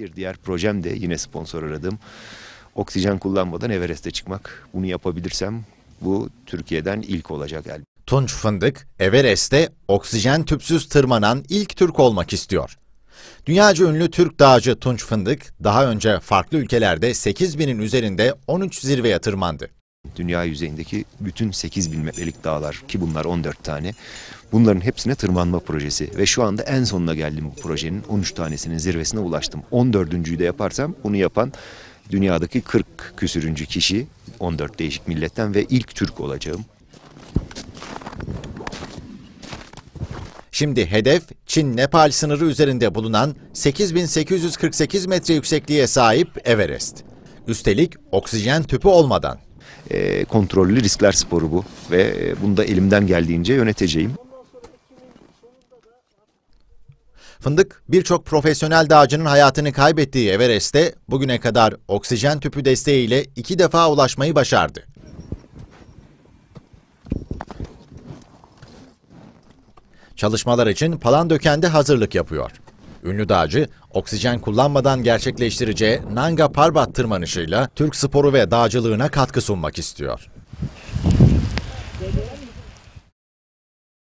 Bir diğer projem de yine sponsor aradım. oksijen kullanmadan Everest'e çıkmak. Bunu yapabilirsem bu Türkiye'den ilk olacak elbette. Tunç Fındık, Everest'te oksijen tüpsüz tırmanan ilk Türk olmak istiyor. Dünyaca ünlü Türk dağcı Tunç Fındık, daha önce farklı ülkelerde 8 binin üzerinde 13 zirveye tırmandı. Dünya yüzeyindeki bütün 8 bin metrelik dağlar ki bunlar 14 tane bunların hepsine tırmanma projesi ve şu anda en sonuna geldim bu projenin 13 tanesinin zirvesine ulaştım. 14.'ü de yaparsam bunu yapan dünyadaki 40 küsürüncü kişi 14 değişik milletten ve ilk Türk olacağım. Şimdi hedef Çin-Nepal sınırı üzerinde bulunan 8848 metre yüksekliğe sahip Everest. Üstelik oksijen tüpü olmadan. E, kontrollü riskler sporu bu ve e, bunu da elimden geldiğince yöneteceğim. Fındık birçok profesyonel dağcının hayatını kaybettiği Everest'te bugüne kadar oksijen tüpü desteğiyle iki defa ulaşmayı başardı. Çalışmalar için Palandöken'de hazırlık yapıyor. Ünlü dağcı, oksijen kullanmadan gerçekleştireceği Nanga Parbat tırmanışıyla Türk sporu ve dağcılığına katkı sunmak istiyor.